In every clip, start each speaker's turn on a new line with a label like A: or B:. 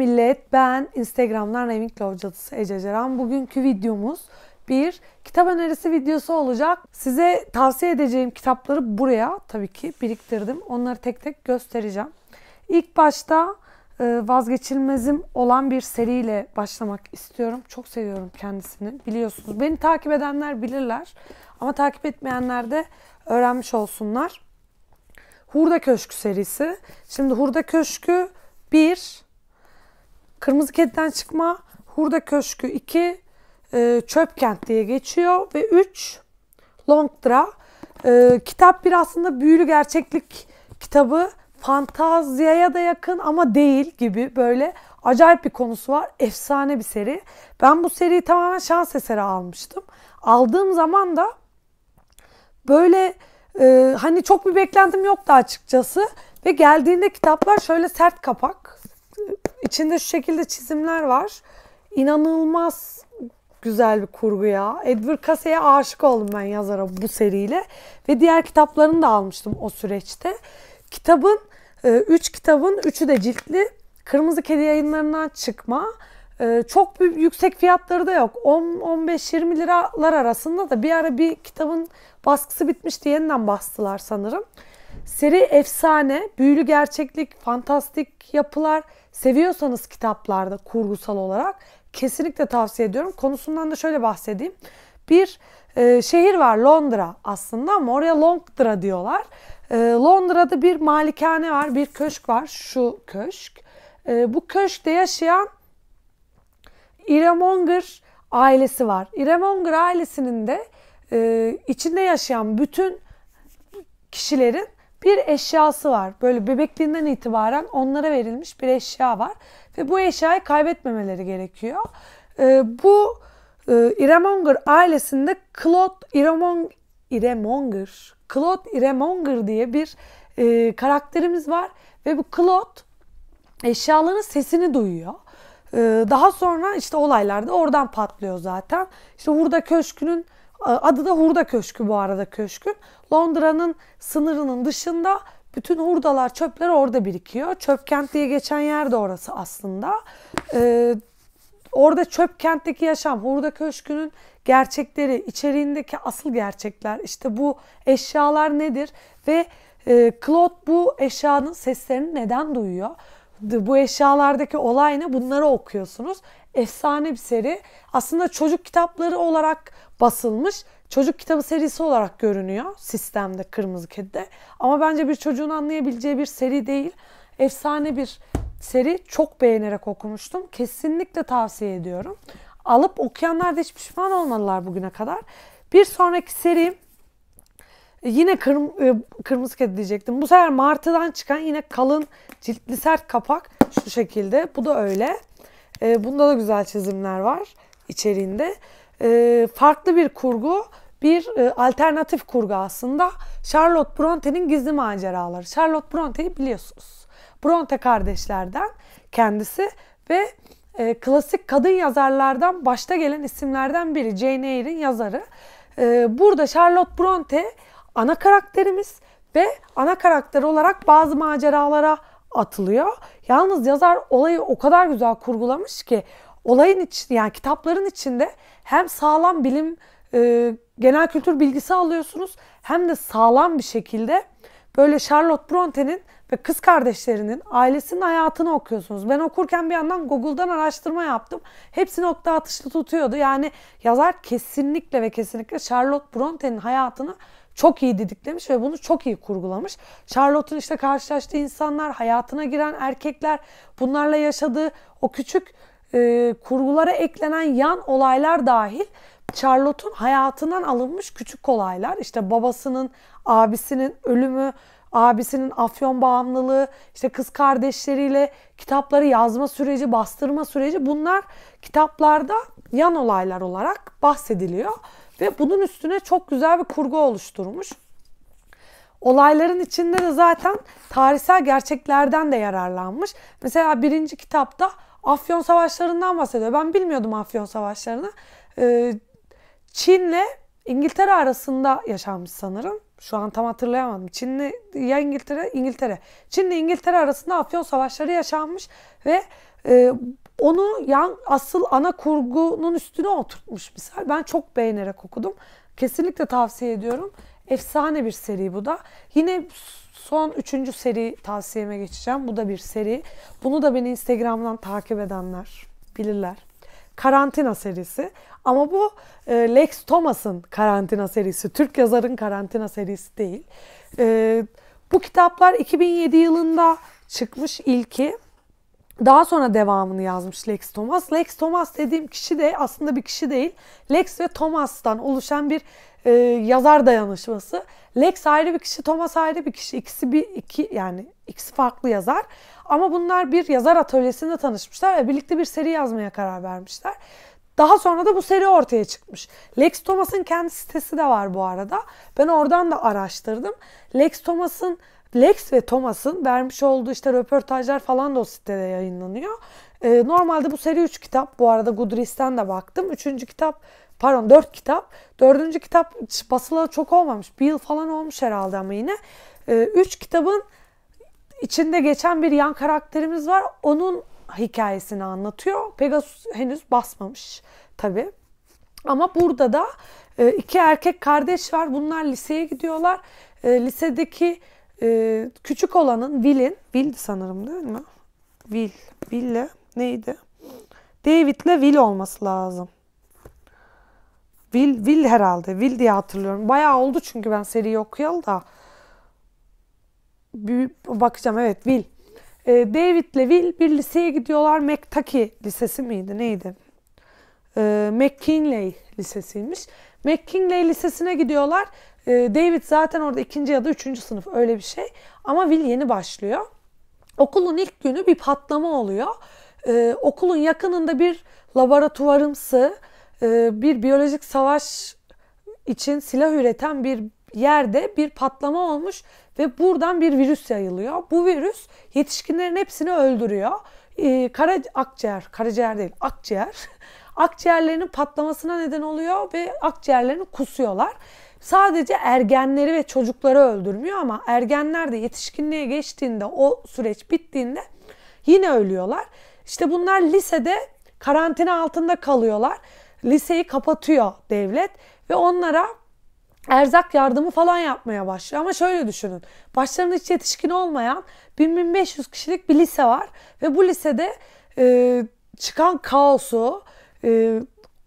A: millet. Ben Instagram'dan Reming Lovcatısı Ece Ceren. Bugünkü videomuz bir kitap önerisi videosu olacak. Size tavsiye edeceğim kitapları buraya tabii ki biriktirdim. Onları tek tek göstereceğim. İlk başta e, vazgeçilmezim olan bir seriyle başlamak istiyorum. Çok seviyorum kendisini. Biliyorsunuz beni takip edenler bilirler ama takip etmeyenler de öğrenmiş olsunlar. Hurda Köşkü serisi. Şimdi Hurda Köşkü bir Kırmızı Kedi'den çıkma Hurda Köşkü 2 e, Çöpkent diye geçiyor ve 3 Longdra. E, kitap bir aslında büyülü gerçeklik kitabı. Fantaziyaya da yakın ama değil gibi böyle acayip bir konusu var. Efsane bir seri. Ben bu seriyi tamamen şans eseri almıştım. Aldığım zaman da böyle e, hani çok bir beklentim yoktu açıkçası. Ve geldiğinde kitaplar şöyle sert kapak İçinde şu şekilde çizimler var. İnanılmaz güzel bir kurgu ya. Edward Casey'e aşık oldum ben yazara bu seriyle. Ve diğer kitaplarını da almıştım o süreçte. Kitabın, e, üç kitabın üçü de ciltli. Kırmızı Kedi yayınlarından çıkma. E, çok büyük, yüksek fiyatları da yok. 10-15-20 liralar arasında da bir ara bir kitabın baskısı bitmişti. Yeniden bastılar sanırım. Seri efsane, büyülü gerçeklik, fantastik yapılar, seviyorsanız kitaplarda kurgusal olarak kesinlikle tavsiye ediyorum. Konusundan da şöyle bahsedeyim. Bir e, şehir var Londra aslında ama oraya Londra diyorlar. E, Londra'da bir malikane var, bir köşk var. Şu köşk. E, bu köşkte yaşayan Iremonger ailesi var. Iremonger ailesinin de e, içinde yaşayan bütün kişilerin bir eşyası var. Böyle bebekliğinden itibaren onlara verilmiş bir eşya var. Ve bu eşyayı kaybetmemeleri gerekiyor. Ee, bu e, Iremonger ailesinde Claude Iremong Iremonger, Claude Iremonger diye bir e, karakterimiz var. Ve bu Claude eşyaların sesini duyuyor. Ee, daha sonra işte olaylarda oradan patlıyor zaten. İşte burada Köşkü'nün Adı da Hurda Köşkü bu arada köşkün. Londra'nın sınırının dışında bütün hurdalar, çöpler orada birikiyor. Çöpkent diye geçen yer de orası aslında. Ee, orada Çöpkent'teki yaşam, Hurda Köşkü'nün gerçekleri, içeriğindeki asıl gerçekler, işte bu eşyalar nedir ve e, Claude bu eşyanın seslerini neden duyuyor? bu eşyalardaki olay ne? Bunları okuyorsunuz. Efsane bir seri. Aslında çocuk kitapları olarak basılmış. Çocuk kitabı serisi olarak görünüyor sistemde Kırmızı Kedi'de. Ama bence bir çocuğun anlayabileceği bir seri değil. Efsane bir seri. Çok beğenerek okumuştum. Kesinlikle tavsiye ediyorum. Alıp okuyanlar da hiç pişman olmadılar bugüne kadar. Bir sonraki serim Yine kırm e, kırmızı kedi diyecektim. Bu sefer martıdan çıkan yine kalın ciltli sert kapak şu şekilde. Bu da öyle. E, bunda da güzel çizimler var içeriğinde. E, farklı bir kurgu, bir e, alternatif kurgu aslında. Charlotte Bronte'nin gizli maceraları. Charlotte Bronte'yi biliyorsunuz. Bronte kardeşlerden kendisi ve e, klasik kadın yazarlardan başta gelen isimlerden biri Jane Eyre'in yazarı. E, burada Charlotte Bronte ana karakterimiz ve ana karakter olarak bazı maceralara atılıyor. Yalnız yazar olayı o kadar güzel kurgulamış ki olayın iç yani kitapların içinde hem sağlam bilim e, genel kültür bilgisi alıyorsunuz hem de sağlam bir şekilde böyle Charlotte Bronte'nin ve kız kardeşlerinin ailesinin hayatını okuyorsunuz. Ben okurken bir yandan Google'dan araştırma yaptım. Hepsi nokta atışlı tutuyordu. Yani yazar kesinlikle ve kesinlikle Charlotte Bronte'nin hayatını çok iyi didiklemiş ve bunu çok iyi kurgulamış. Charlotte'un işte karşılaştığı insanlar, hayatına giren erkekler, bunlarla yaşadığı o küçük e, kurgulara eklenen yan olaylar dahil Charlotte'un hayatından alınmış küçük olaylar. İşte babasının, abisinin ölümü, abisinin afyon bağımlılığı, işte kız kardeşleriyle kitapları yazma süreci, bastırma süreci bunlar kitaplarda yan olaylar olarak bahsediliyor. Ve bunun üstüne çok güzel bir kurgu oluşturmuş. Olayların içinde de zaten tarihsel gerçeklerden de yararlanmış. Mesela birinci kitapta Afyon Savaşları'ndan bahsediyor. Ben bilmiyordum Afyon Savaşları'nı. Ee, Çin'le İngiltere arasında yaşanmış sanırım. Şu an tam hatırlayamadım. Çin'le ya İngiltere, İngiltere. Çin'le İngiltere arasında Afyon Savaşları yaşanmış ve e, onu yan asıl ana kurgunun üstüne oturtmuş bir ser. Ben çok beğenerek okudum. Kesinlikle tavsiye ediyorum. Efsane bir seri bu da. Yine son üçüncü seri tavsiyeme geçeceğim. Bu da bir seri. Bunu da beni Instagram'dan takip edenler bilirler. Karantina serisi. Ama bu e, Lex Thomas'ın karantina serisi. Türk yazarın karantina serisi değil. E, bu kitaplar 2007 yılında çıkmış ilki daha sonra devamını yazmış Lex Thomas. Lex Thomas dediğim kişi de aslında bir kişi değil. Lex ve Thomas'tan oluşan bir e, yazar dayanışması. Lex ayrı bir kişi, Thomas ayrı bir kişi. İkisi bir iki yani ikisi farklı yazar. Ama bunlar bir yazar atölyesinde tanışmışlar ve birlikte bir seri yazmaya karar vermişler. Daha sonra da bu seri ortaya çıkmış. Lex Thomas'ın kendi sitesi de var bu arada. Ben oradan da araştırdım. Lex Thomas'ın Lex ve Thomas'ın vermiş olduğu işte röportajlar falan da o sitede yayınlanıyor. E, normalde bu seri 3 kitap. Bu arada Goodreads'ten de baktım. 3. kitap pardon 4 kitap. 4. kitap basılalı çok olmamış. Bir yıl falan olmuş herhalde ama yine. 3 e, ee, üç kitabın içinde geçen bir yan karakterimiz var. Onun hikayesini anlatıyor. Pegasus henüz basmamış tabi. Ama burada da e, iki erkek kardeş var. Bunlar liseye gidiyorlar. E, lisedeki ee, küçük olanın Will'in, Will sanırım değil mi? Will, Will'le neydi? David'le Will olması lazım. Will, Will herhalde. Will diye hatırlıyorum. Bayağı oldu çünkü ben seriyi okuyalı da. Bir bakacağım evet Will. Ee, David'le Will bir liseye gidiyorlar. McTaki Lisesi miydi neydi? Ee, McKinley Lisesi'ymiş. McKinley Lisesi'ne gidiyorlar. Ee, David zaten orada ikinci ya da üçüncü sınıf öyle bir şey. Ama Will yeni başlıyor. Okulun ilk günü bir patlama oluyor. Ee, okulun yakınında bir laboratuvarımsı, e, bir biyolojik savaş için silah üreten bir yerde bir patlama olmuş ve buradan bir virüs yayılıyor. Bu virüs yetişkinlerin hepsini öldürüyor. Ee, kara, akciğer, karaciğer değil akciğer. Akciğerlerinin patlamasına neden oluyor ve akciğerlerini kusuyorlar sadece ergenleri ve çocukları öldürmüyor ama ergenler de yetişkinliğe geçtiğinde o süreç bittiğinde yine ölüyorlar. İşte bunlar lisede karantina altında kalıyorlar. Liseyi kapatıyor devlet ve onlara erzak yardımı falan yapmaya başlıyor. Ama şöyle düşünün. Başlarında hiç yetişkin olmayan 1500 kişilik bir lise var ve bu lisede e, çıkan kaosu, e,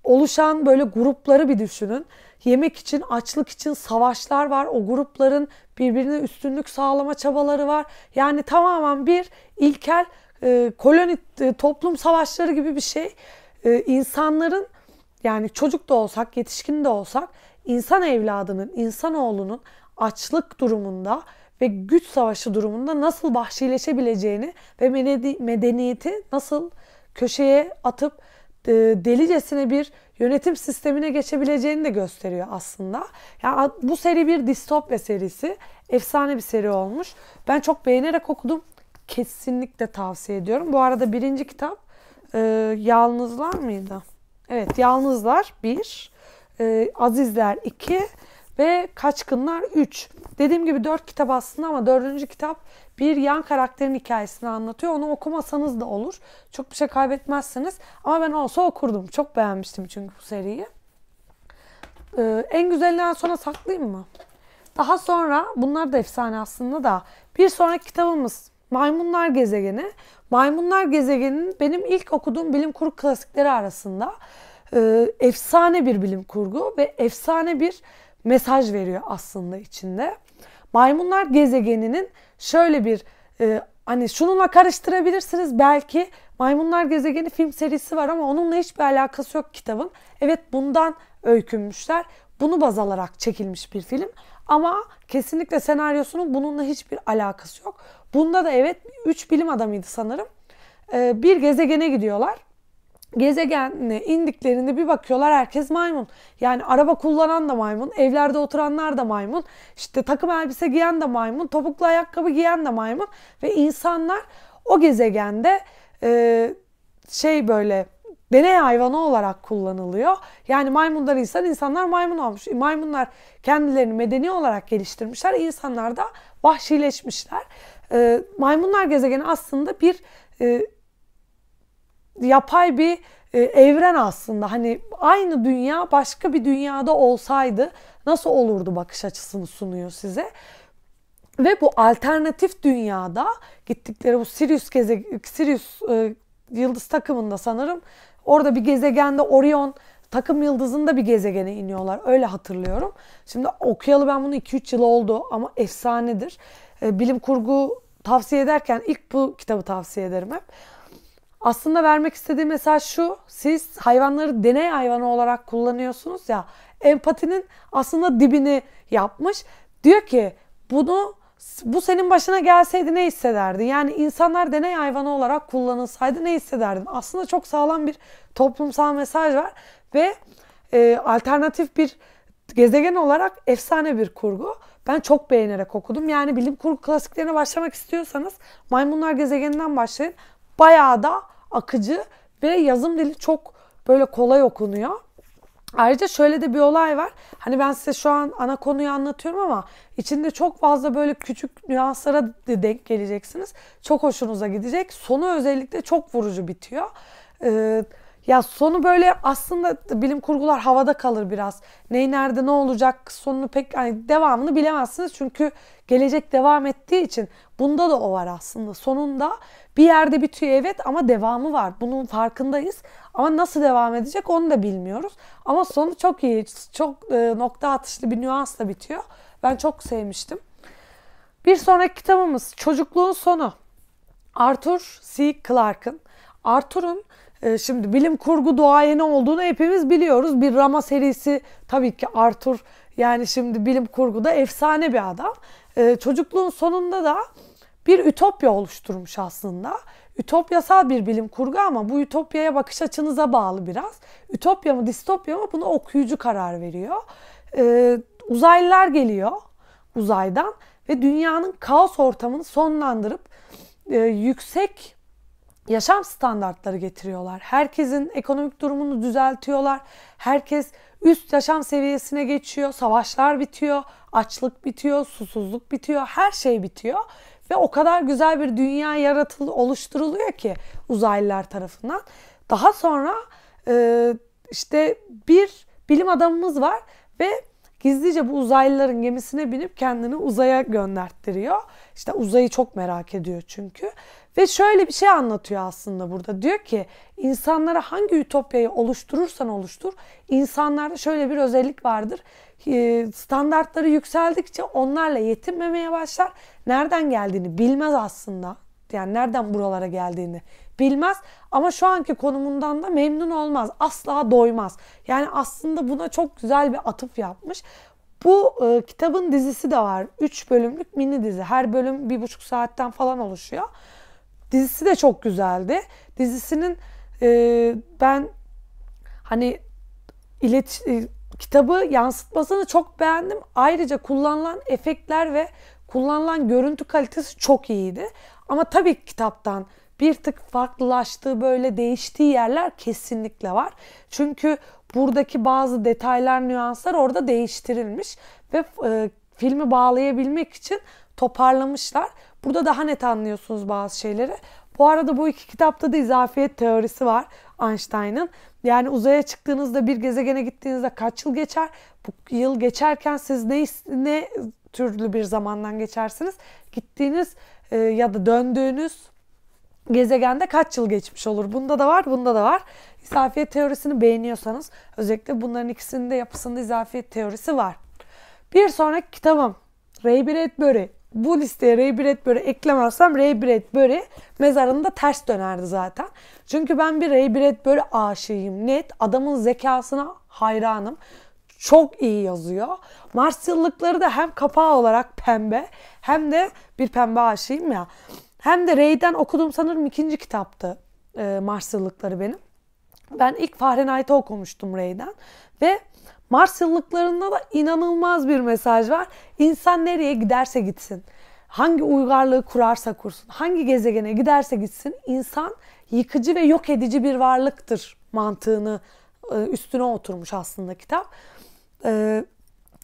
A: oluşan böyle grupları bir düşünün yemek için, açlık için savaşlar var. O grupların birbirine üstünlük sağlama çabaları var. Yani tamamen bir ilkel e, koloni e, toplum savaşları gibi bir şey. E, insanların yani çocuk da olsak, yetişkin de olsak insan evladının, insanoğlunun açlık durumunda ve güç savaşı durumunda nasıl vahşileşebileceğini ve medeniyeti nasıl köşeye atıp e, delicesine bir yönetim sistemine geçebileceğini de gösteriyor aslında. Ya yani bu seri bir distopya serisi. Efsane bir seri olmuş. Ben çok beğenerek okudum. Kesinlikle tavsiye ediyorum. Bu arada birinci kitap e, Yalnızlar mıydı? Evet Yalnızlar bir, e, Azizler iki, ve Kaçkınlar 3. Dediğim gibi 4 kitap aslında ama 4. kitap bir yan karakterin hikayesini anlatıyor. Onu okumasanız da olur. Çok bir şey kaybetmezsiniz. Ama ben olsa okurdum. Çok beğenmiştim çünkü bu seriyi. Ee, en güzelinden sonra saklayayım mı? Daha sonra bunlar da efsane aslında da bir sonraki kitabımız Maymunlar Gezegeni. Maymunlar Gezegeni'nin benim ilk okuduğum bilim kurgu klasikleri arasında e, efsane bir bilim kurgu ve efsane bir mesaj veriyor aslında içinde. Maymunlar gezegeninin şöyle bir e, hani şununla karıştırabilirsiniz belki Maymunlar Gezegeni film serisi var ama onunla hiçbir alakası yok kitabın. Evet bundan öykünmüşler. Bunu baz alarak çekilmiş bir film. Ama kesinlikle senaryosunun bununla hiçbir alakası yok. Bunda da evet 3 bilim adamıydı sanırım. E, bir gezegene gidiyorlar gezegenine indiklerinde bir bakıyorlar herkes maymun. Yani araba kullanan da maymun, evlerde oturanlar da maymun, işte takım elbise giyen de maymun, topuklu ayakkabı giyen de maymun ve insanlar o gezegende e, şey böyle deney hayvanı olarak kullanılıyor. Yani maymunlar insan, insanlar maymun olmuş. Maymunlar kendilerini medeni olarak geliştirmişler, insanlar da vahşileşmişler. E, maymunlar gezegeni aslında bir e, yapay bir e, evren aslında. Hani aynı dünya başka bir dünyada olsaydı nasıl olurdu bakış açısını sunuyor size. Ve bu alternatif dünyada gittikleri bu Sirius geze Sirius e, yıldız takımında sanırım orada bir gezegende Orion takım yıldızında bir gezegene iniyorlar. Öyle hatırlıyorum. Şimdi okuyalı ben bunu 2-3 yıl oldu ama efsanedir. E, bilim kurgu tavsiye ederken ilk bu kitabı tavsiye ederim hep aslında vermek istediğim mesaj şu. Siz hayvanları deney hayvanı olarak kullanıyorsunuz ya. Empatinin aslında dibini yapmış. Diyor ki bunu bu senin başına gelseydi ne hissederdin? Yani insanlar deney hayvanı olarak kullanılsaydı ne hissederdin? Aslında çok sağlam bir toplumsal mesaj var ve e, alternatif bir gezegen olarak efsane bir kurgu. Ben çok beğenerek okudum. Yani bilim kurgu klasiklerine başlamak istiyorsanız Maymunlar Gezegeninden başlayın. Bayağı da akıcı ve yazım dili çok böyle kolay okunuyor. Ayrıca şöyle de bir olay var. Hani ben size şu an ana konuyu anlatıyorum ama içinde çok fazla böyle küçük nüanslara de denk geleceksiniz. Çok hoşunuza gidecek. Sonu özellikle çok vurucu bitiyor. Ee, ya sonu böyle aslında bilim kurgular havada kalır biraz. Ney nerede ne olacak sonunu pek yani devamını bilemezsiniz. Çünkü gelecek devam ettiği için bunda da o var aslında. Sonunda bir yerde bitiyor evet ama devamı var. Bunun farkındayız ama nasıl devam edecek onu da bilmiyoruz. Ama sonu çok iyi. Çok e, nokta atışlı bir nüansla bitiyor. Ben çok sevmiştim. Bir sonraki kitabımız Çocukluğun Sonu. Arthur C. Clarke'ın. Arthur'un ee, şimdi bilim kurgu doğayeni olduğunu hepimiz biliyoruz. Bir Rama serisi tabii ki Arthur yani şimdi bilim kurguda efsane bir adam. E, çocukluğun sonunda da bir ütopya oluşturmuş aslında. Ütopyasal bir bilim kurgu ama bu ütopyaya bakış açınıza bağlı biraz. Ütopya mı distopya mı bunu okuyucu karar veriyor. Ee, uzaylılar geliyor uzaydan ve dünyanın kaos ortamını sonlandırıp e, yüksek yaşam standartları getiriyorlar. Herkesin ekonomik durumunu düzeltiyorlar. Herkes üst yaşam seviyesine geçiyor. Savaşlar bitiyor, açlık bitiyor, susuzluk bitiyor, her şey bitiyor ve o kadar güzel bir dünya yaratılı oluşturuluyor ki uzaylılar tarafından. Daha sonra e, işte bir bilim adamımız var ve gizlice bu uzaylıların gemisine binip kendini uzaya gönderttiriyor işte uzayı çok merak ediyor çünkü. Ve şöyle bir şey anlatıyor aslında burada. Diyor ki insanlara hangi ütopyayı oluşturursan oluştur. insanlarda şöyle bir özellik vardır. Ee, standartları yükseldikçe onlarla yetinmemeye başlar. Nereden geldiğini bilmez aslında. Yani nereden buralara geldiğini bilmez ama şu anki konumundan da memnun olmaz. Asla doymaz. Yani aslında buna çok güzel bir atıf yapmış. Bu e, kitabın dizisi de var. 3 bölümlük mini dizi. Her bölüm bir buçuk saatten falan oluşuyor. Dizisi de çok güzeldi. Dizisinin e, ben hani ilet e, kitabı yansıtmasını çok beğendim. Ayrıca kullanılan efektler ve kullanılan görüntü kalitesi çok iyiydi. Ama tabii kitaptan bir tık farklılaştığı böyle değiştiği yerler kesinlikle var. Çünkü buradaki bazı detaylar, nüanslar orada değiştirilmiş ve e, filmi bağlayabilmek için toparlamışlar. Burada daha net anlıyorsunuz bazı şeyleri. Bu arada bu iki kitapta da izafiyet teorisi var Einstein'ın. Yani uzaya çıktığınızda bir gezegene gittiğinizde kaç yıl geçer? Bu yıl geçerken siz ne, ne türlü bir zamandan geçersiniz? Gittiğiniz e, ya da döndüğünüz gezegende kaç yıl geçmiş olur? Bunda da var, bunda da var. İzafiyet teorisini beğeniyorsanız özellikle bunların ikisinde yapısında izafiyet teorisi var. Bir sonraki kitabım Ray Bradbury. Bu listeye Ray Bradbury eklemezsem Ray Bradbury mezarında ters dönerdi zaten. Çünkü ben bir Ray Bradbury aşığıyım. Net adamın zekasına hayranım. Çok iyi yazıyor. Mars yıllıkları da hem kapağı olarak pembe hem de bir pembe aşığıyım ya. Hem de Rey'den okudum sanırım ikinci kitaptı e, Marsyalıkları benim. Ben ilk Fahrenheit'i okumuştum Rey'den. Ve Marsyalıklarında da inanılmaz bir mesaj var. İnsan nereye giderse gitsin, hangi uygarlığı kurarsa kursun, hangi gezegene giderse gitsin insan yıkıcı ve yok edici bir varlıktır mantığını e, üstüne oturmuş aslında kitap. E,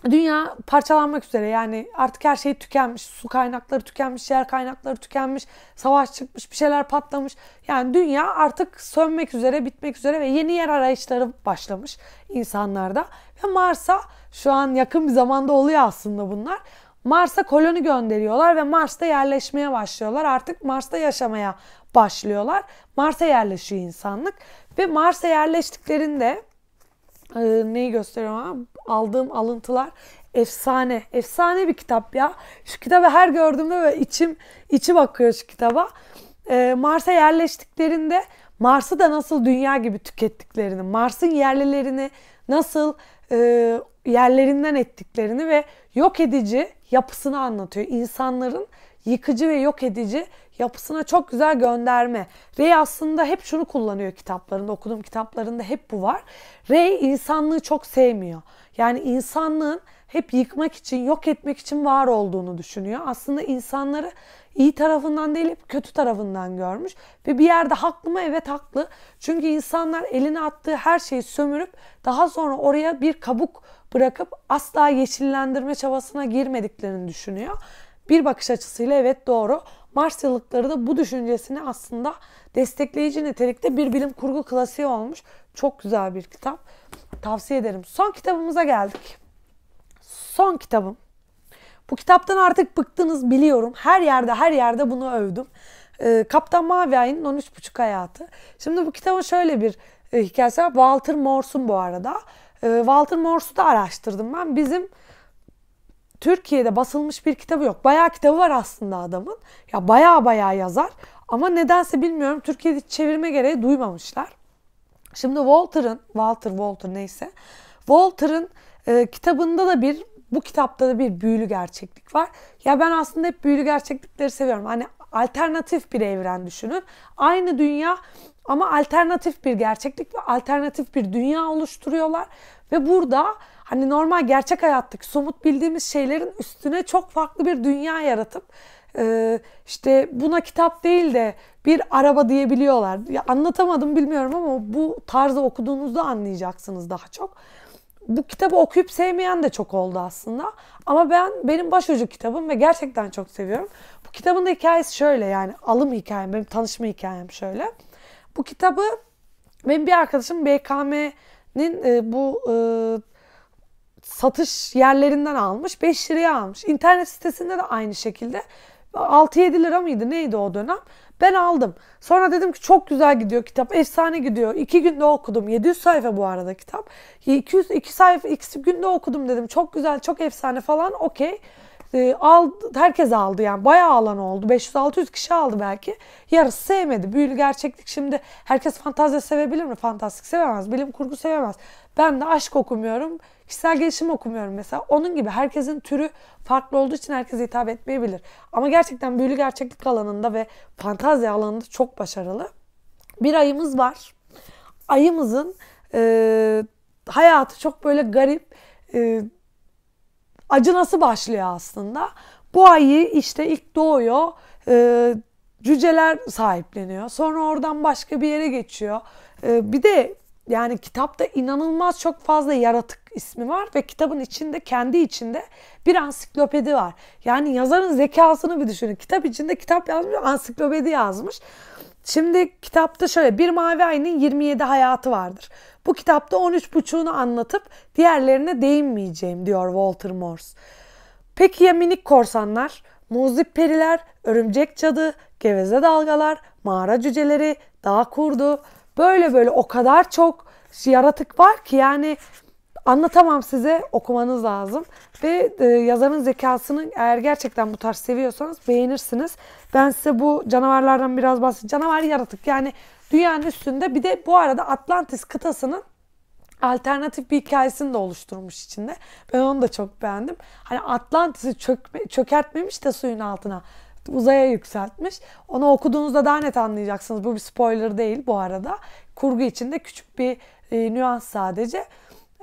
A: dünya parçalanmak üzere yani artık her şey tükenmiş. Su kaynakları tükenmiş, yer kaynakları tükenmiş, savaş çıkmış, bir şeyler patlamış. Yani dünya artık sönmek üzere, bitmek üzere ve yeni yer arayışları başlamış insanlarda. Ve Mars'a şu an yakın bir zamanda oluyor aslında bunlar. Mars'a koloni gönderiyorlar ve Mars'ta yerleşmeye başlıyorlar. Artık Mars'ta yaşamaya başlıyorlar. Mars'a yerleşiyor insanlık ve Mars'a yerleştiklerinde e, neyi gösteriyorum aldığım alıntılar efsane. Efsane bir kitap ya. Şu kitabı her gördüğümde ve içim içi bakıyor şu kitaba. E, Mars'a yerleştiklerinde Mars'ı da nasıl dünya gibi tükettiklerini, Mars'ın yerlilerini nasıl e, yerlerinden ettiklerini ve yok edici yapısını anlatıyor. İnsanların yıkıcı ve yok edici yapısına çok güzel gönderme. Ray aslında hep şunu kullanıyor kitaplarında, okuduğum kitaplarında hep bu var. Ray insanlığı çok sevmiyor. Yani insanlığın hep yıkmak için, yok etmek için var olduğunu düşünüyor. Aslında insanları iyi tarafından değil hep kötü tarafından görmüş. Ve bir yerde haklı mı? Evet haklı. Çünkü insanlar eline attığı her şeyi sömürüp daha sonra oraya bir kabuk bırakıp asla yeşillendirme çabasına girmediklerini düşünüyor. Bir bakış açısıyla evet doğru. Marsyalıkları da bu düşüncesini aslında destekleyici nitelikte bir bilim kurgu klasiği olmuş. Çok güzel bir kitap. Tavsiye ederim. Son kitabımıza geldik. Son kitabım. Bu kitaptan artık bıktınız biliyorum. Her yerde her yerde bunu övdüm. E, Kaptan Mavi Ay'ın 13.5 hayatı. Şimdi bu kitabın şöyle bir e, hikayesi var. Walter Morse'un bu arada. E, Walter Morse'u da araştırdım ben. Bizim Türkiye'de basılmış bir kitabı yok. Bayağı kitabı var aslında adamın. Ya bayağı bayağı yazar. Ama nedense bilmiyorum Türkiye'de çevirme gereği duymamışlar. Şimdi Walter'ın, Walter Walter neyse. Walter'ın e, kitabında da bir bu kitapta da bir büyülü gerçeklik var. Ya ben aslında hep büyülü gerçeklikleri seviyorum. Hani alternatif bir evren düşünün. Aynı dünya ama alternatif bir gerçeklik ve alternatif bir dünya oluşturuyorlar. Ve burada hani normal gerçek hayattaki somut bildiğimiz şeylerin üstüne çok farklı bir dünya yaratıp e, işte buna kitap değil de bir araba diyebiliyorlar. anlatamadım bilmiyorum ama bu tarzı okuduğunuzda anlayacaksınız daha çok bu kitabı okuyup sevmeyen de çok oldu aslında. Ama ben benim başucu kitabım ve gerçekten çok seviyorum. Bu kitabın da hikayesi şöyle yani alım hikayem, benim tanışma hikayem şöyle. Bu kitabı benim bir arkadaşım BKM'nin e, bu e, satış yerlerinden almış. 5 liraya almış. İnternet sitesinde de aynı şekilde 6-7 lira mıydı neydi o dönem? Ben aldım. Sonra dedim ki çok güzel gidiyor kitap. Efsane gidiyor. İki günde okudum. 700 sayfa bu arada kitap. 200, iki sayfa, iki günde okudum dedim. Çok güzel, çok efsane falan. Okey. E, aldı, herkes aldı yani bayağı alan oldu. 500-600 kişi aldı belki. Yarısı sevmedi. Büyülü gerçeklik şimdi herkes fantazya sevebilir mi? Fantastik sevemez. Bilim kurgu sevemez. Ben de aşk okumuyorum. Kişisel gelişim okumuyorum mesela. Onun gibi herkesin türü farklı olduğu için herkes hitap etmeyebilir. Ama gerçekten büyülü gerçeklik alanında ve fantazya alanında çok başarılı. Bir ayımız var. Ayımızın e, hayatı çok böyle garip, e, acı nasıl başlıyor aslında? Bu ayı işte ilk doğuyor. E, cüceler sahipleniyor. Sonra oradan başka bir yere geçiyor. E, bir de yani kitapta inanılmaz çok fazla yaratık ismi var ve kitabın içinde kendi içinde bir ansiklopedi var. Yani yazarın zekasını bir düşünün. Kitap içinde kitap yazmış, ansiklopedi yazmış. Şimdi kitapta şöyle bir mavi ayının 27 hayatı vardır. Bu kitapta 13 13,5'unu anlatıp diğerlerine değinmeyeceğim diyor Walter Morse. Peki ya minik korsanlar? Muzip periler, örümcek cadı, geveze dalgalar, mağara cüceleri, dağ kurdu. Böyle böyle o kadar çok yaratık var ki yani anlatamam size okumanız lazım. Ve e, yazarın zekasını eğer gerçekten bu tarz seviyorsanız beğenirsiniz. Ben size bu canavarlardan biraz bahsedeceğim. Canavar yaratık yani Dünyanın üstünde bir de bu arada Atlantis kıtasının alternatif bir hikayesini de oluşturmuş içinde. Ben onu da çok beğendim. Hani Atlantis'i çökme, çökertmemiş de suyun altına uzaya yükseltmiş. Onu okuduğunuzda daha net anlayacaksınız. Bu bir spoiler değil bu arada. Kurgu içinde küçük bir e, nüans sadece.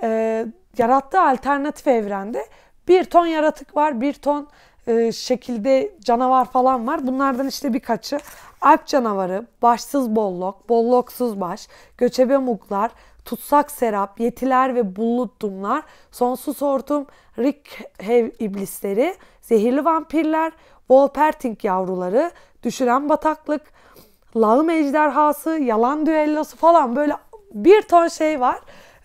A: E, yarattığı alternatif evrende bir ton yaratık var, bir ton e, şekilde canavar falan var. Bunlardan işte birkaçı. Alp canavarı, başsız bollok, bolloksuz baş, göçebe muklar tutsak serap, yetiler ve bullut dumlar, sonsuz hortum, Rick Hev iblisleri, zehirli vampirler, Wolperting yavruları, düşüren bataklık, lağım ejderhası, yalan düellosu falan böyle bir ton şey var.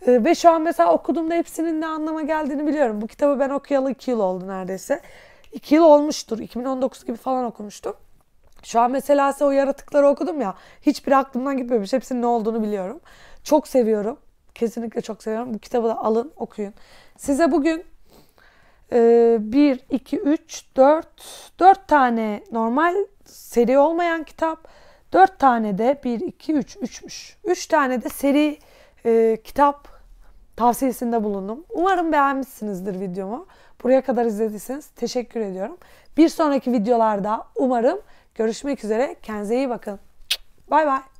A: E, ve şu an mesela okuduğumda hepsinin ne anlama geldiğini biliyorum. Bu kitabı ben okuyalı iki yıl oldu neredeyse. 2 yıl olmuştur. 2019 gibi falan okumuştum. Şu an mesela o yaratıkları okudum ya. Hiçbir aklımdan gitmemiş. Hepsinin ne olduğunu biliyorum. Çok seviyorum. Kesinlikle çok seviyorum. Bu kitabı da alın okuyun. Size bugün e, 1, 2, 3, 4, 4 tane normal seri olmayan kitap. 4 tane de 1, 2, 3, 3'müş. 3 tane de seri e, kitap tavsiyesinde bulundum. Umarım beğenmişsinizdir videomu. Buraya kadar izlediyseniz teşekkür ediyorum. Bir sonraki videolarda umarım görüşmek üzere. Kendinize iyi bakın. Bay bay.